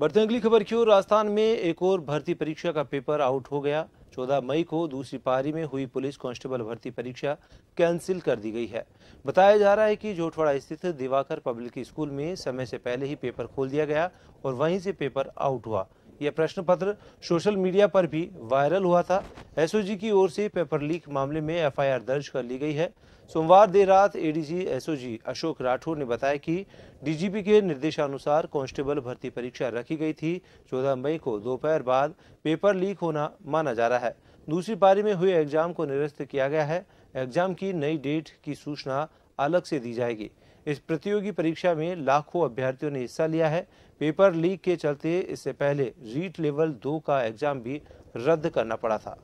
बढ़ते अगली खबर की ओर राजस्थान में एक और भर्ती परीक्षा का पेपर आउट हो गया 14 मई को दूसरी पारी में हुई पुलिस कांस्टेबल भर्ती परीक्षा कैंसिल कर दी गई है बताया जा रहा है कि जोठवाड़ा स्थित दिवाकर पब्लिक स्कूल में समय से पहले ही पेपर खोल दिया गया और वहीं से पेपर आउट हुआ यह प्रश्न पत्र सोशल मीडिया पर भी वायरल हुआ था एसओजी की ओर से पेपर लीक मामले में एफआईआर दर्ज कर ली गई है सोमवार देर रात एडीजी एसओजी अशोक राठौर ने बताया कि डीजीपी के निर्देशानुसार कांस्टेबल भर्ती परीक्षा रखी गई थी 14 मई को दोपहर बाद पेपर लीक होना माना जा रहा है दूसरी पारी में हुए एग्जाम को निरस्त किया गया है एग्जाम की नई डेट की सूचना अलग से दी जाएगी इस प्रतियोगी परीक्षा में लाखों अभ्यर्थियों ने हिस्सा लिया है पेपर लीक के चलते इससे पहले रीट लेवल दो का एग्जाम भी रद्द करना पड़ा था